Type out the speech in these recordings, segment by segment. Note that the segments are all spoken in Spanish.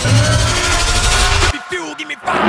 Give me fuel, give me fire!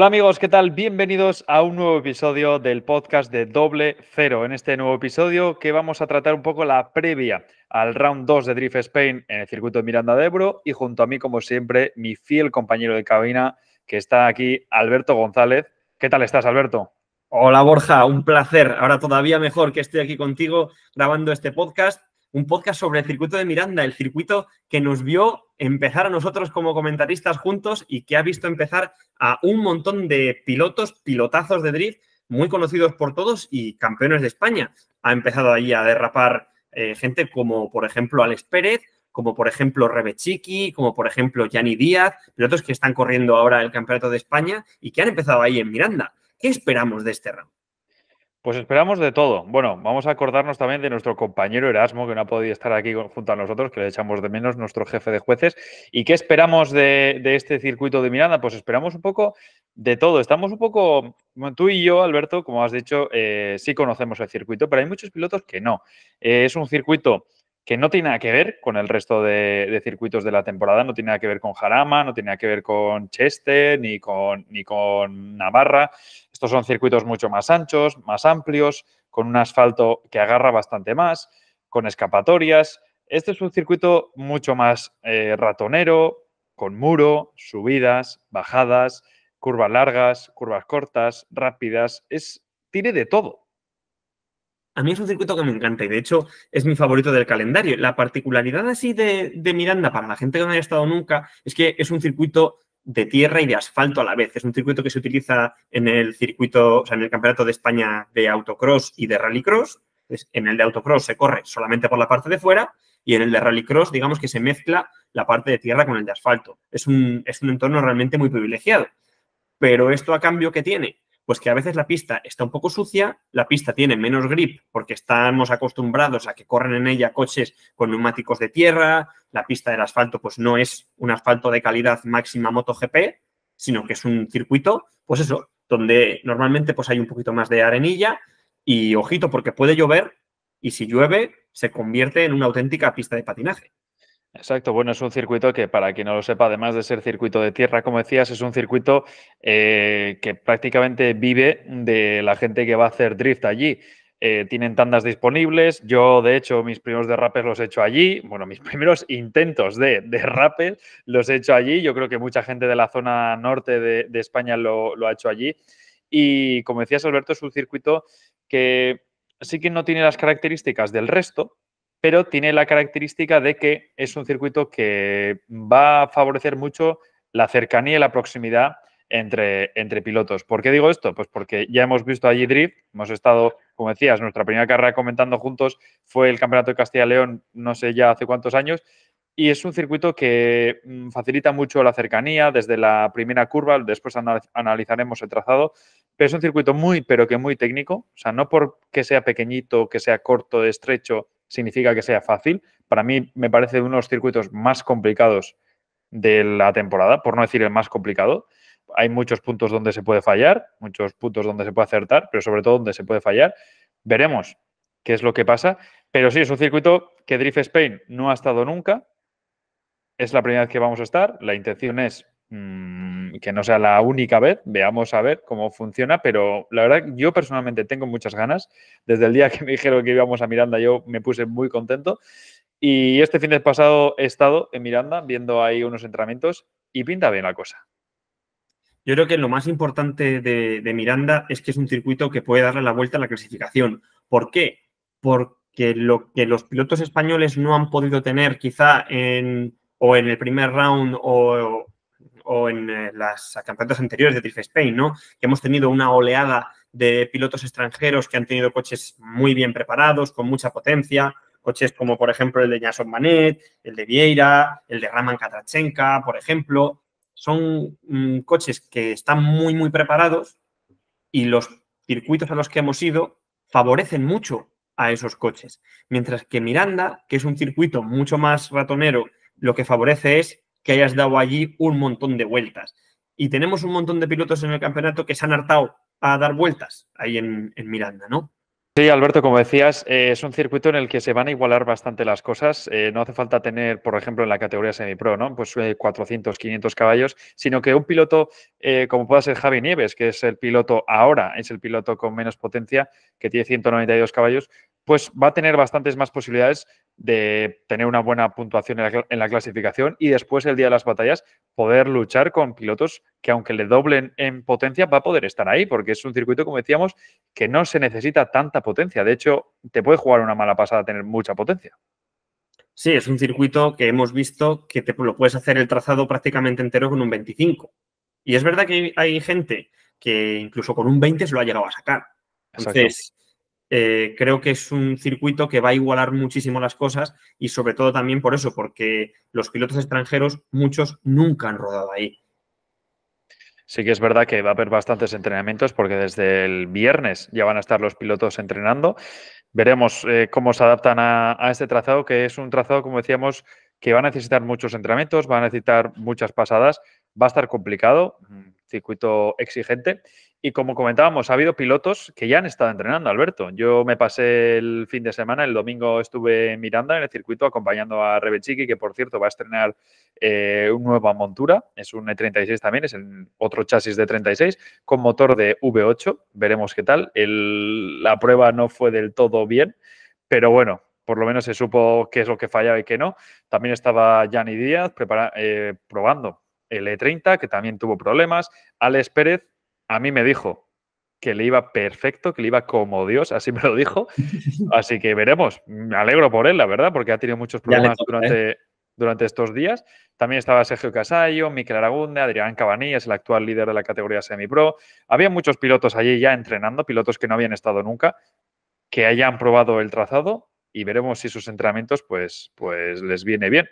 Hola amigos, ¿qué tal? Bienvenidos a un nuevo episodio del podcast de Doble Cero. En este nuevo episodio que vamos a tratar un poco la previa al round 2 de Drift Spain en el circuito de Miranda de Ebro y junto a mí, como siempre, mi fiel compañero de cabina que está aquí, Alberto González. ¿Qué tal estás, Alberto? Hola Borja, un placer. Ahora todavía mejor que estoy aquí contigo grabando este podcast un podcast sobre el circuito de Miranda, el circuito que nos vio empezar a nosotros como comentaristas juntos y que ha visto empezar a un montón de pilotos, pilotazos de drift, muy conocidos por todos y campeones de España. Ha empezado ahí a derrapar eh, gente como, por ejemplo, Alex Pérez, como por ejemplo Rebechiki, como por ejemplo Yanni Díaz, pilotos que están corriendo ahora el Campeonato de España y que han empezado ahí en Miranda. ¿Qué esperamos de este round? Pues esperamos de todo. Bueno, vamos a acordarnos también de nuestro compañero Erasmo, que no ha podido estar aquí junto a nosotros, que le echamos de menos, nuestro jefe de jueces. ¿Y qué esperamos de, este circuito de Miranda? Pues esperamos un poco de todo. Estamos un poco, tú y yo, Alberto, como has dicho, eh, sí conocemos el circuito, pero hay muchos pilotos que no. Eh, es un circuito que no tiene nada que ver con el resto de, circuitos de la temporada, no tiene nada que ver con Jarama, no tiene nada que ver con Cheste, ni con, ni con Navarra. Estos son circuitos mucho más anchos, más amplios, con un asfalto que agarra bastante más, con escapatorias. Este es un circuito mucho más eh, ratonero, con muro, subidas, bajadas, curvas largas, curvas cortas, rápidas. Es, tiene de todo. A mí es un circuito que me encanta y de hecho es mi favorito del calendario. La particularidad así de, Miranda para la gente que no haya estado nunca es que es un circuito de tierra y de asfalto a la vez. Es un circuito que se utiliza en el circuito, o sea, en el Campeonato de España de autocross y de rallycross. en el de autocross se corre solamente por la parte de fuera y en el de rallycross, digamos que se mezcla la parte de tierra con el de asfalto. Es un, es un entorno realmente muy privilegiado. Pero esto a cambio que tiene pues que a veces la pista está un poco sucia, la pista tiene menos grip porque estamos acostumbrados a que corren en ella coches con neumáticos de tierra, la pista del asfalto pues no es un asfalto de calidad máxima MotoGP, sino que es un circuito, pues eso, donde normalmente pues hay un poquito más de arenilla y ojito porque puede llover y si llueve se convierte en una auténtica pista de patinaje. Exacto, bueno, es un circuito que para quien no lo sepa, además de ser circuito de tierra, como decías, es un circuito eh, que prácticamente vive de la gente que va a hacer drift allí. Eh, tienen tandas disponibles, yo de hecho mis primeros derrapes los he hecho allí, bueno, mis primeros intentos de derrapes los he hecho allí, yo creo que mucha gente de la zona norte de, España lo ha hecho allí. Y como decías, Alberto, es un circuito que sí que no tiene las características del resto, pero tiene la característica de que es un circuito que va a favorecer mucho la cercanía y la proximidad entre, entre pilotos. ¿Por qué digo esto? Pues porque ya hemos visto allí Drift, hemos estado, como decías, nuestra primera carrera comentando juntos fue el Campeonato de Castilla-León, no sé ya hace cuántos años, y es un circuito que mm, facilita mucho la cercanía desde la primera curva, después analizaremos el trazado, pero es un circuito muy, pero que muy técnico, o sea, no porque sea pequeñito, que sea corto, estrecho, significa que sea fácil. Para mí me parece uno de los circuitos más complicados de la temporada, por no decir el más complicado. Hay muchos puntos donde se puede fallar, muchos puntos donde se puede acertar, pero sobre todo donde se puede fallar. Veremos qué es lo que pasa. Pero sí, es un circuito que Drift Spain no ha estado nunca. Es la primera vez que vamos a estar. La intención es Mm, que no sea la única vez, veamos a ver cómo funciona, pero la verdad yo personalmente tengo muchas ganas. Desde el día que me dijeron que íbamos a Miranda yo me puse muy contento y este fin de pasado he estado en Miranda viendo ahí unos entrenamientos y pinta bien la cosa. Yo creo que lo más importante de, de, Miranda es que es un circuito que puede darle la vuelta a la clasificación. ¿Por qué? Porque lo que los pilotos españoles no han podido tener quizá en, o en el primer round o, o en eh, las campeonatos anteriores de Drift Spain, ¿no? Que hemos tenido una oleada de pilotos extranjeros que han tenido coches muy bien preparados, con mucha potencia, coches como por ejemplo el de Jason Manet, el de Vieira, el de Raman Katrachenka, por ejemplo, son mm, coches que están muy muy preparados y los circuitos a los que hemos ido favorecen mucho a esos coches, mientras que Miranda, que es un circuito mucho más ratonero, lo que favorece es que hayas dado allí un montón de vueltas. Y tenemos un montón de pilotos en el campeonato que se han hartado a dar vueltas ahí en, Miranda, ¿no? Sí, Alberto, como decías, eh, es un circuito en el que se van a igualar bastante las cosas. Eh, no hace falta tener, por ejemplo, en la categoría semipro, ¿no? Pues 400, eh, 500 caballos, sino que un piloto como pueda ser Javi Nieves, que es el piloto ahora, es el piloto con menos potencia, que tiene 192 caballos, pues va a tener bastantes más posibilidades de tener una buena puntuación en la, clasificación y después el día de las batallas poder luchar con pilotos que aunque le doblen en potencia va a poder estar ahí porque es un circuito como decíamos que no se necesita tanta potencia de hecho te puede jugar una mala pasada tener mucha potencia sí es un circuito que hemos visto que te lo puedes hacer el trazado prácticamente entero con un 25 y es verdad que hay gente que incluso con un 20 se lo ha llegado a sacar entonces eh, creo que es un circuito que va a igualar muchísimo las cosas y sobre todo también por eso, porque los pilotos extranjeros, muchos nunca han rodado ahí. Sí que es verdad que va a haber bastantes entrenamientos porque desde el viernes ya van a estar los pilotos entrenando. Veremos eh, cómo se adaptan a, este trazado, que es un trazado, como decíamos, que va a necesitar muchos entrenamientos, va a necesitar muchas pasadas, va a estar complicado circuito exigente. Y como comentábamos, ha habido pilotos que ya han estado entrenando, Alberto. Yo me pasé el fin de semana, el domingo estuve en Miranda, en el circuito, acompañando a Rebechiki que por cierto va a estrenar eh, una nueva montura, es un E36 también, es el otro chasis de 36, e con motor de V8, veremos qué tal. la prueba no fue del todo bien, pero bueno, por lo menos se supo qué es lo que fallaba y qué no. También estaba Jani Díaz prepara, eh, probando el e 30 que también tuvo problemas. Alex Pérez a mí me dijo que le iba perfecto, que le iba como Dios, así me lo dijo. Así que veremos. Me alegro por él, la verdad, porque ha tenido muchos problemas ¿eh? durante, estos días. También estaba Sergio Casallo, Miquel Aragunde, Adrián Cabanillas, el actual líder de la categoría semi-pro. Había muchos pilotos allí ya entrenando, pilotos que no habían estado nunca, que hayan probado el trazado y veremos si sus entrenamientos pues, pues les viene bien.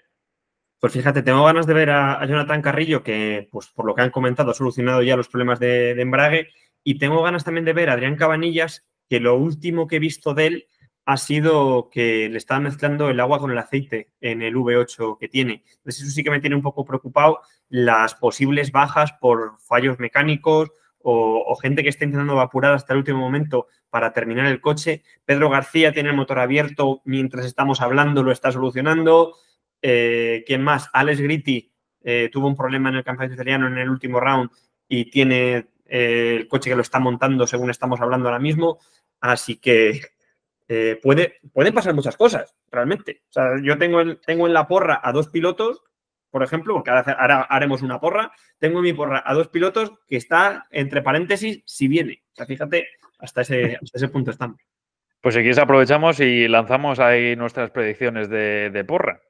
Pues fíjate, tengo ganas de ver a, Jonathan Carrillo, que pues por lo que han comentado ha solucionado ya los problemas de, embrague, y tengo ganas también de ver a Adrián Cabanillas, que lo último que he visto de él ha sido que le está mezclando el agua con el aceite en el V8 que tiene. Entonces eso sí que me tiene un poco preocupado las posibles bajas por fallos mecánicos o, gente que está intentando evaporar hasta el último momento para terminar el coche. Pedro García tiene el motor abierto mientras estamos hablando, lo está solucionando. Eh, ¿Quién más? Alex Gritti eh, tuvo un problema en el campeonato italiano en el último round y tiene eh, el coche que lo está montando según estamos hablando ahora mismo. Así que eh, puede, pueden pasar muchas cosas, realmente. O sea, yo tengo, tengo en la porra a dos pilotos, por ejemplo, porque ahora, haremos una porra. Tengo en mi porra a dos pilotos que está entre paréntesis si viene. O sea, fíjate, hasta ese, hasta ese punto estamos. Pues si quieres aprovechamos y lanzamos ahí nuestras predicciones de porra.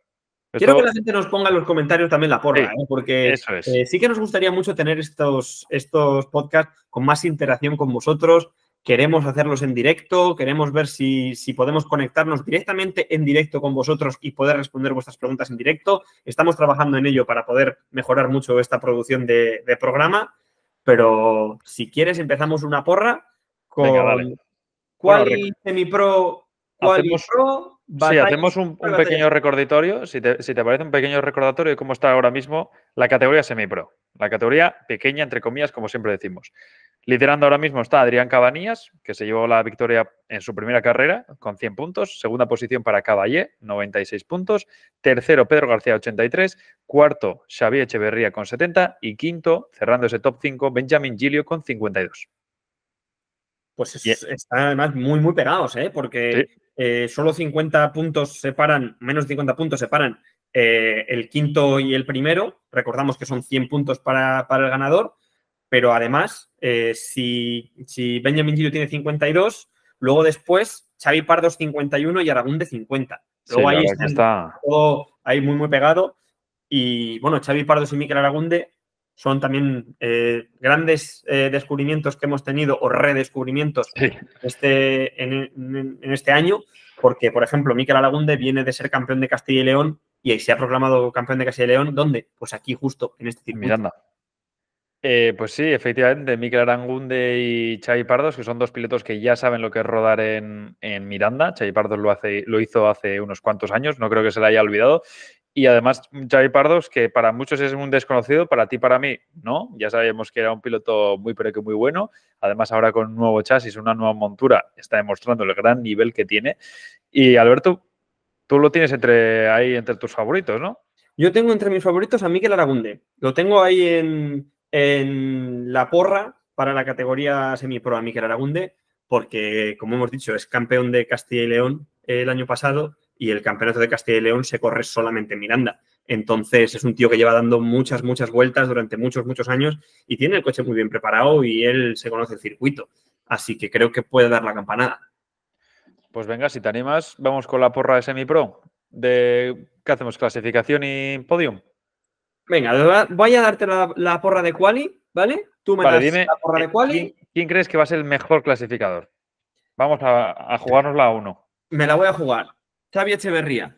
Quiero que la gente nos ponga en los comentarios también la porra, ¿eh? porque eh, sí que nos gustaría mucho tener estos, estos podcasts con más interacción con vosotros. Queremos hacerlos en directo, queremos ver si, podemos conectarnos directamente en directo con vosotros y poder responder vuestras preguntas en directo. Estamos trabajando en ello para poder mejorar mucho esta producción de, programa, pero si quieres empezamos una porra con ¿Cuál bueno, semi-pro hacemos, sí, hacemos un, pequeño recordatorio, si te, parece un pequeño recordatorio de cómo está ahora mismo la categoría semi-pro, la categoría pequeña, entre comillas, como siempre decimos. Liderando ahora mismo está Adrián Cabanías, que se llevó la victoria en su primera carrera con 100 puntos. Segunda posición para Caballé, 96 puntos. Tercero, Pedro García, 83. Cuarto, Xavier Echeverría con 70. Y quinto, cerrando ese top 5, Benjamin Gilio con 52. Pues están además muy, muy pegados, ¿eh? porque eh, solo 50 puntos separan, menos de 50 puntos separan eh, el quinto y el primero. Recordamos que son 100 puntos para, el ganador, pero además, eh, si, si, Benjamin Giro tiene 52, luego después Xavi Pardos 51 y Aragunde 50. Luego ahí está, Todo ahí muy, muy pegado. Y bueno, Xavi Pardos y Miquel Aragunde son también eh, grandes eh, descubrimientos que hemos tenido o redescubrimientos este, en, este año, porque, por ejemplo, Miquel Aragunde viene de ser campeón de Castilla y León y ahí se ha proclamado campeón de Castilla y León, ¿dónde? Pues aquí justo, en este circuito. Miranda. Eh, pues sí, efectivamente, Miquel Arangunde y Chay Pardos, que son dos pilotos que ya saben lo que es rodar en, Miranda. Chay Pardos lo, hace, lo hizo hace unos cuantos años, no creo que se le haya olvidado. Y además, Javi Pardos, que para muchos es un desconocido, para ti, para mí, no. Ya sabíamos que era un piloto muy, pero que muy bueno. Además, ahora con un nuevo chasis, una nueva montura, está demostrando el gran nivel que tiene. Y Alberto, tú lo tienes entre ahí entre tus favoritos, ¿no? Yo tengo entre mis favoritos a Miquel Aragunde. Lo tengo ahí en, en la porra para la categoría semipro a Miquel Aragunde, porque, como hemos dicho, es campeón de Castilla y León el año pasado y el campeonato de Castilla y León se corre solamente en Miranda. Entonces es un tío que lleva dando muchas, muchas vueltas durante muchos, muchos años y tiene el coche muy bien preparado y él se conoce el circuito. Así que creo que puede dar la campanada. Pues venga, si te animas, vamos con la porra de semi-pro. De, ¿Qué hacemos? ¿Clasificación y podium? Venga, voy a darte la, porra de quali, ¿vale? Tú me la porra de quali. ¿quién, ¿quién, crees que va a ser el mejor clasificador? Vamos a, jugarnos la a uno. Me la voy a jugar. Xavi Echeverría.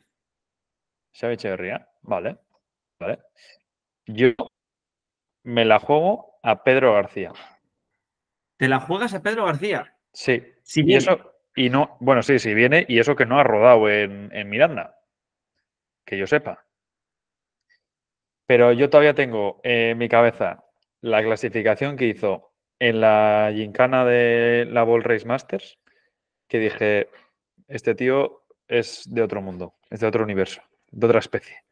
Xavi Echeverría, vale. Vale. Yo me la juego a Pedro García. ¿Te la juegas a Pedro García? Sí. Sí. y eso, y no, bueno, sí, sí viene, y eso que no ha rodado en, en Miranda. Que yo sepa. Pero yo todavía tengo en mi cabeza la clasificación que hizo en la gincana de la Ball Race Masters, que dije, este tío es de otro mundo, es de otro universo, de otra especie.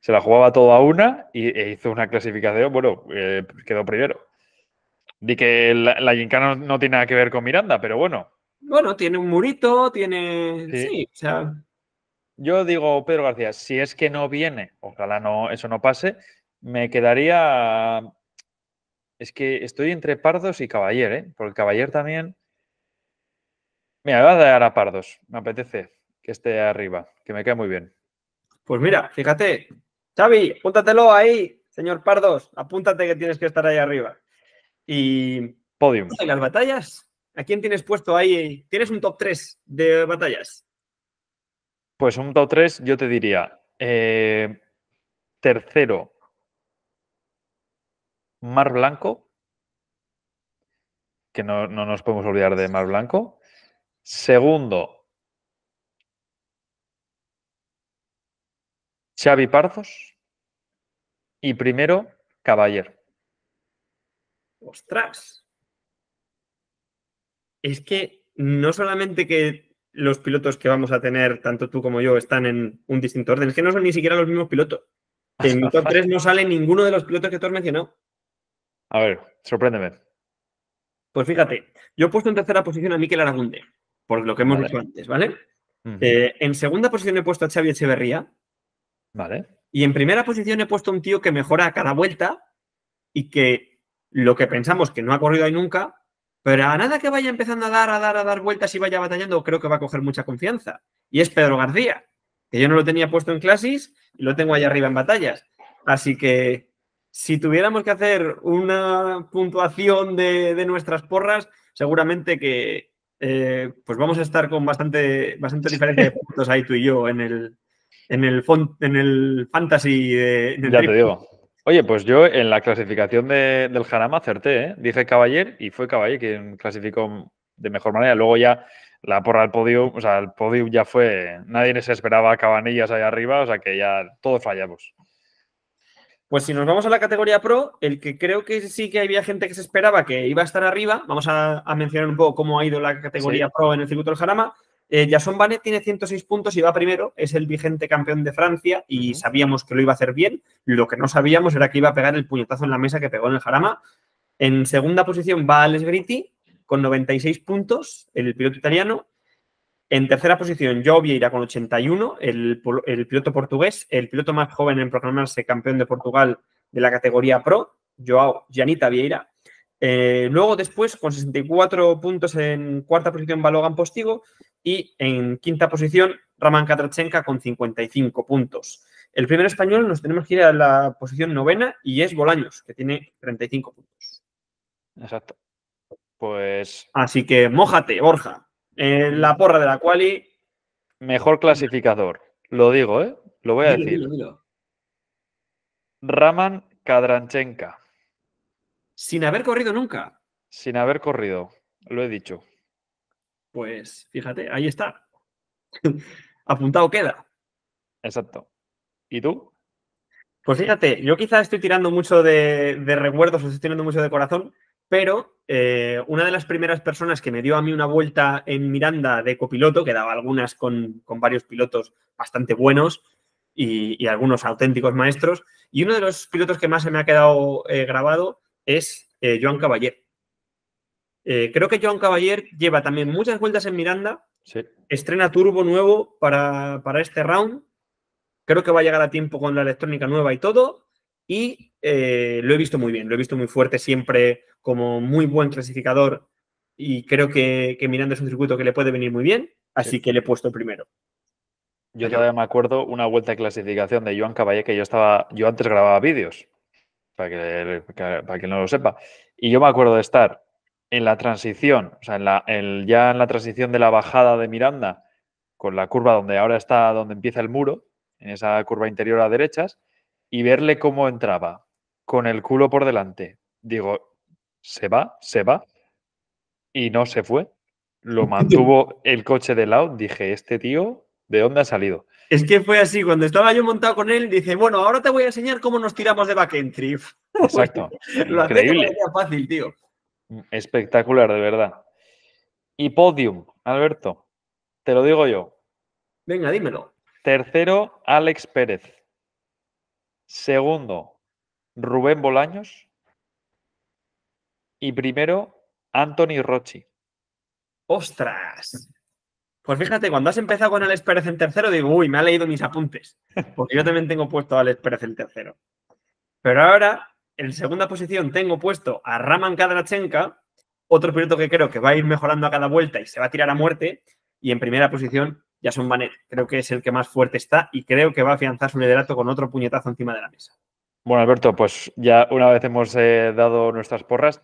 Se la jugaba toda a una y, e hizo una clasificación, bueno, eh, quedó primero. Di que la, la no, tiene nada que ver con Miranda, pero bueno. Bueno, tiene un murito, tiene... Sí, o sea... Yo digo, Pedro García, si es que no viene, ojalá no, eso no pase, me quedaría... Es que estoy entre Pardos y Caballer, ¿eh? Porque Caballer también... Mira, voy a dar a Pardos, me apetece que esté arriba, que me cae muy bien. Pues mira, fíjate, Xavi, apúntatelo ahí, señor Pardos, apúntate que tienes que estar ahí arriba. Y. Podium. ¿Y las batallas? ¿A quién tienes puesto ahí? ¿Tienes un top 3 de batallas? Pues un top 3, yo te diría. Eh, tercero, Mar Blanco. Que no, no nos podemos olvidar de Mar Blanco. Segundo, Xavi Parzos y primero Caballero. Ostras. Es que no solamente que los pilotos que vamos a tener, tanto tú como yo, están en un distinto orden, es que no son ni siquiera los mismos pilotos. En top 3 no sale ninguno de los pilotos que tú has mencionado. A ver, sorpréndeme. Pues fíjate, yo he puesto en tercera posición a Miquel Aragunde, por lo que hemos visto antes, ¿vale? Eh, en segunda posición he puesto a Xavi Echeverría, y en primera posición he puesto un tío que mejora a cada vuelta y que lo que pensamos que no ha corrido ahí nunca, pero a nada que vaya empezando a dar, a dar, a dar vueltas y vaya batallando, creo que va a coger mucha confianza. Y es Pedro García, que yo no lo tenía puesto en clases y lo tengo ahí arriba en batallas. Así que si tuviéramos que hacer una puntuación de, nuestras porras, seguramente que eh, pues vamos a estar con bastante, bastante diferente puntos ahí tú y yo en el, en el, en el fantasy. De, ya te digo. Oye, pues yo en la clasificación de, del Jarama acerté, ¿eh? dije Caballer y fue Caballer quien clasificó de mejor manera. Luego ya la porra al podio, o sea, el podio ya fue, nadie se esperaba cabanillas allá arriba, o sea que ya todos fallamos. Pues si nos vamos a la categoría pro, el que creo que sí que había gente que se esperaba que iba a estar arriba, vamos a, mencionar un poco cómo ha ido la categoría pro en el circuito del Jarama, eh, Jason Banet tiene 106 puntos y va primero, es el vigente campeón de Francia y sabíamos que lo iba a hacer bien. Lo que no sabíamos era que iba a pegar el puñetazo en la mesa que pegó en el Jarama. En segunda posición va Alex Gritti con 96 puntos, el piloto italiano. En tercera posición, Joe Vieira con 81, el, piloto portugués, el piloto más joven en proclamarse campeón de Portugal de la categoría Pro, Joao Janita Vieira. Eh, luego, después, con 64 puntos en cuarta posición, Balogan Postigo y en quinta posición, Raman Katrachenka con 55 puntos. El primer español nos tenemos que ir a la posición novena y es Bolaños, que tiene 35 puntos. Exacto. Pues. Así que mójate, Borja. En eh, la porra de la quali. Mejor clasificador. Lo digo, ¿eh? Lo voy a decir. Raman Kadranchenka. Sin haber corrido nunca. Sin haber corrido, lo he dicho. Pues fíjate, ahí está. Apuntado queda. Exacto. ¿Y tú? Pues fíjate, yo quizás estoy tirando mucho de, de recuerdos, estoy tirando mucho de corazón, pero eh, una de las primeras personas que me dio a mí una vuelta en Miranda de copiloto, que daba algunas con, varios pilotos bastante buenos y, algunos auténticos maestros, y uno de los pilotos que más se me ha quedado eh, grabado es eh, Joan Caballé. Eh, creo que Joan Caballer lleva también muchas vueltas en Miranda. Estrena turbo nuevo para, este round. Creo que va a llegar a tiempo con la electrónica nueva y todo. Y eh, lo he visto muy bien, lo he visto muy fuerte siempre como muy buen clasificador. Y creo que, Miranda es un circuito que le puede venir muy bien. Así que le he puesto primero. Yo todavía me acuerdo una vuelta de clasificación de Joan Caballé que yo estaba, yo antes grababa vídeos para que, para que no lo sepa. Y yo me acuerdo de estar en la transición, o sea, en la, ya en la transición de la bajada de Miranda, con la curva donde ahora está, donde empieza el muro, en esa curva interior a derechas, y verle cómo entraba, con el culo por delante. Digo, se va, se va, y no se fue. Lo mantuvo el coche de lado. Dije, este tío, ¿de dónde ha salido? Es que fue así, cuando estaba yo montado con él, dice, bueno, ahora te voy a enseñar cómo nos tiramos de backentry. Exacto. Lo fácil, tío. Espectacular, de verdad. Y podium, Alberto, te lo digo yo. Venga, dímelo. Tercero, Alex Pérez. Segundo, Rubén Bolaños. Y primero, Anthony Rochi. ¡Ostras! Pues fíjate, cuando has empezado con Alex Pérez en tercero, digo, uy, me ha leído mis apuntes. Porque yo también tengo puesto a Alex Pérez en tercero. Pero ahora, en segunda posición, tengo puesto a Raman Kadrachenka, otro piloto que creo que va a ir mejorando a cada vuelta y se va a tirar a muerte. Y en primera posición, ya son Banet. Creo que es el que más fuerte está y creo que va a afianzar su liderato con otro puñetazo encima de la mesa. Bueno, Alberto, pues ya una vez hemos eh, dado nuestras porras,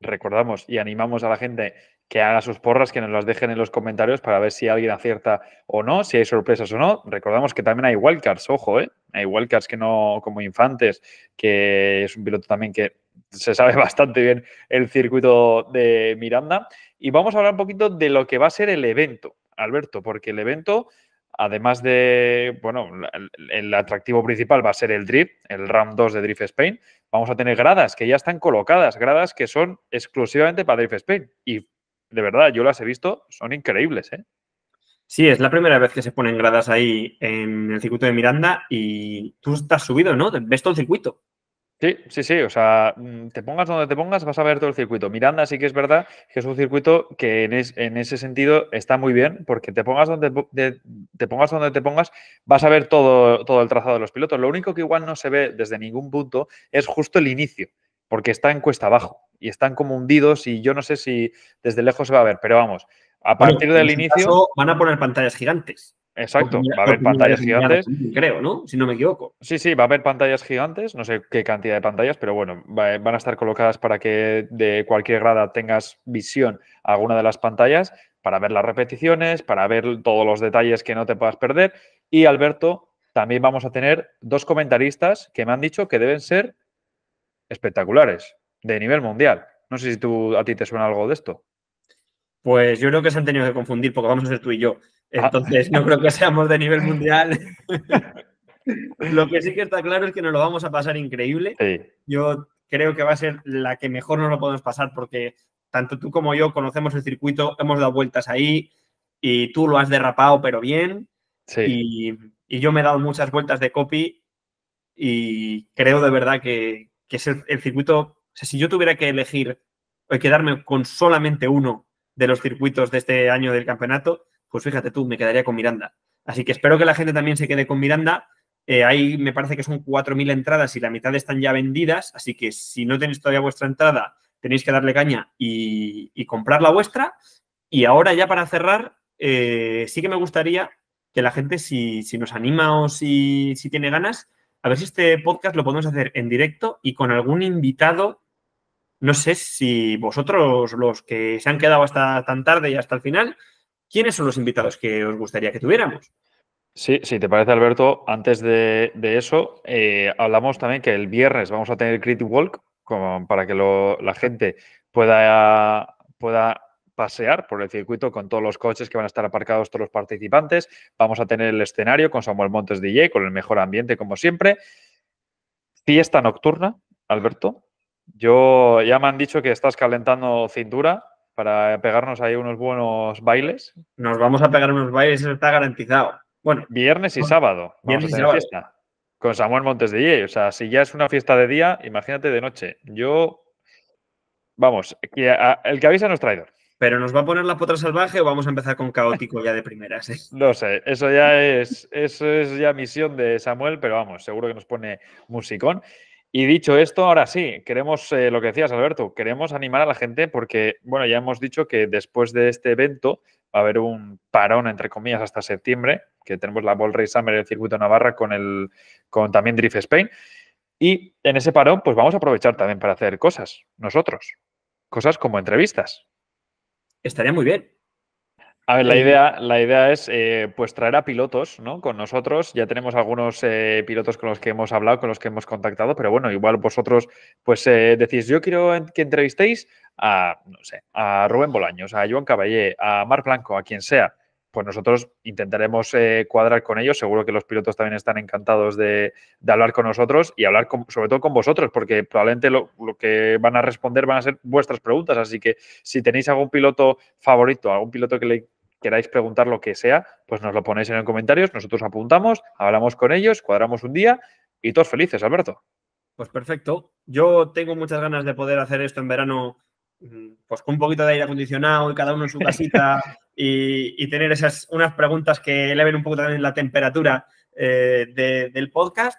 recordamos y animamos a la gente que haga sus porras, que nos las dejen en los comentarios para ver si alguien acierta o no, si hay sorpresas o no. Recordamos que también hay wildcards, ojo, ¿eh? Hay wildcards que no, como Infantes, que es un piloto también que se sabe bastante bien el circuito de Miranda. Y vamos a hablar un poquito de lo que va a ser el evento, Alberto, porque el evento Además de, bueno, el, atractivo principal va a ser el Drift, el Ram 2 de Drift Spain. Vamos a tener gradas que ya están colocadas, gradas que son exclusivamente para Drift Spain. Y de verdad, yo las he visto, son increíbles, ¿eh? Sí, es la primera vez que se ponen gradas ahí en el circuito de Miranda y tú estás subido, ¿no? Ves todo el circuito. Sí, sí, sí, o sea, mm, te pongas donde te pongas, vas a ver todo el circuito. Miranda sí que es verdad que es un circuito que en, ese sentido está muy bien, porque te pongas donde te, pongas donde te pongas, vas a ver todo, todo el trazado de los pilotos. Lo único que igual no se ve desde ningún punto es justo el inicio, porque está en cuesta abajo y están como hundidos y yo no sé si desde lejos se va a ver, pero vamos, a partir del inicio... van a poner pantallas gigantes. Exacto, va a haber pantallas gigantes. Creo, ¿no? Si no me equivoco. Sí, sí, va a haber pantallas gigantes, no sé qué cantidad de pantallas, pero bueno, van a estar colocadas para que de cualquier grada tengas visión a alguna de las pantallas, para ver las repeticiones, para ver todos los detalles que no te puedas perder. Y Alberto, también vamos a tener dos comentaristas que me han dicho que deben ser espectaculares, de nivel mundial. No sé si tú, a ti te suena algo de esto pues yo creo que se han tenido que confundir porque vamos a ser tú y yo. Entonces, no creo que seamos de nivel mundial. lo que sí que está claro es que nos lo vamos a pasar increíble. Yo creo que va a ser la que mejor nos lo podemos pasar porque tanto tú como yo conocemos el circuito, hemos dado vueltas ahí y tú lo has derrapado, pero bien. Y, yo me he dado muchas vueltas de copy y creo de verdad que, es el, circuito. O sea, si yo tuviera que elegir o eh, quedarme con solamente uno de los circuitos de este año del campeonato, pues fíjate tú, me quedaría con Miranda. Así que espero que la gente también se quede con Miranda. Eh, ahí me parece que son 4.000 entradas y la mitad están ya vendidas, así que si no tenéis todavía vuestra entrada, tenéis que darle caña y, comprar la vuestra. Y ahora ya para cerrar, eh, sí que me gustaría que la gente, si, nos anima o si tiene ganas, a ver si este podcast lo podemos hacer en directo y con algún invitado no sé si vosotros, los que se han quedado hasta tan tarde y hasta el final, ¿quiénes son los invitados que os gustaría que tuviéramos? Sí, sí, te parece, Alberto, antes de, eso, eh, hablamos también que el viernes vamos a tener Crit Walk para que la gente pueda, pueda pasear por el circuito con todos los coches que van a estar aparcados todos los participantes. Vamos a tener el escenario con Samuel Montes DJ, con el mejor ambiente como siempre. Fiesta nocturna, Alberto, yo ya me han dicho que estás calentando cintura para pegarnos ahí unos buenos bailes. Nos vamos a pegar unos bailes, eso está garantizado. Bueno, viernes y sábado. Viernes vamos fiesta con Samuel Montes de Yey. O sea, si ya es una fiesta de día, imagínate de noche. Yo, vamos, el que avisa no es traidor. ¿Pero nos va a poner la potra salvaje o vamos a empezar con caótico ya de primeras? ¿eh? No sé, eso ya es, eso es ya misión de Samuel, pero vamos, seguro que nos pone musicón. Y dicho esto, ahora sí, queremos eh, lo que decías, Alberto, queremos animar a la gente porque, bueno, ya hemos dicho que después de este evento va a haber un parón, entre comillas, hasta septiembre, que tenemos la Ball Race Summer en el circuito Navarra con, el, con también Drift Spain. Y en ese parón, pues vamos a aprovechar también para hacer cosas, nosotros, cosas como entrevistas. Estaría muy bien. A ver, la idea, la idea es eh, pues traer a pilotos con nosotros. Ya tenemos algunos eh, pilotos con los que hemos hablado, con los que hemos contactado, pero bueno, igual vosotros pues eh, decís, yo quiero que entrevistéis a, no sé, a Rubén Bolaños, a Joan Caballé, a Marc Blanco, a quien sea. Pues nosotros intentaremos cuadrar con ellos. Seguro que los pilotos también están encantados de, hablar con nosotros y hablar sobre todo con vosotros, porque probablemente lo que van a responder van a ser vuestras preguntas. Así que si tenéis algún piloto favorito, algún piloto que le queráis preguntar lo que sea, pues nos lo ponéis en los comentarios, nosotros apuntamos, hablamos con ellos, cuadramos un día y todos felices, Alberto. Pues perfecto. Yo tengo muchas ganas de poder hacer esto en verano, mm, pues con un poquito de aire acondicionado y cada uno en su casita y, tener esas unas preguntas que eleven un poco también la temperatura eh, del podcast.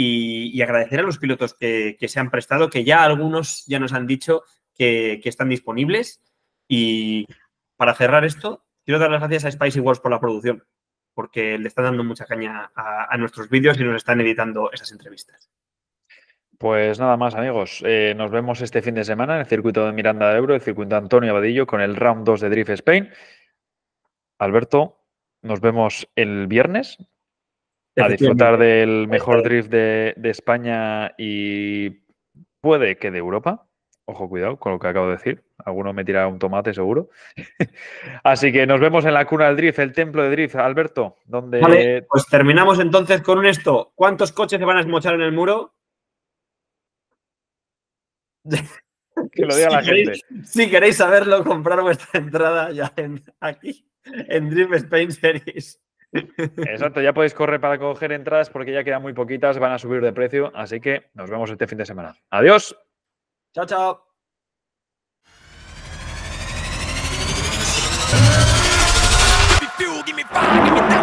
Y, agradecer a los pilotos que, se han prestado, que ya algunos ya nos han dicho que están disponibles. Y para cerrar esto, Quiero dar las gracias a Spicy Wars por la producción, porque le están dando mucha caña a, nuestros vídeos y nos están editando esas entrevistas. Pues nada más, amigos. Eh, nos vemos este fin de semana en el circuito de Miranda de Euro, el circuito Antonio Abadillo con el round 2 de Drift Spain. Alberto, nos vemos el viernes a disfrutar del mejor drift de España y puede que de Europa. Ojo, cuidado con lo que acabo de decir. Alguno me tirará un tomate seguro. Así que nos vemos en la cuna del Drift, el templo de Drift, Alberto. Donde... pues terminamos entonces con esto. ¿Cuántos coches se van a esmochar en el muro? que lo diga la gente. Si queréis saberlo, comprar vuestra entrada ya aquí, en Drift Spain Series. Exacto, ya podéis correr para coger entradas porque ya quedan muy poquitas, van a subir de precio, así que nos vemos este fin de semana. Adiós. Ciao, ciao. Give me fuel, give me fire, give me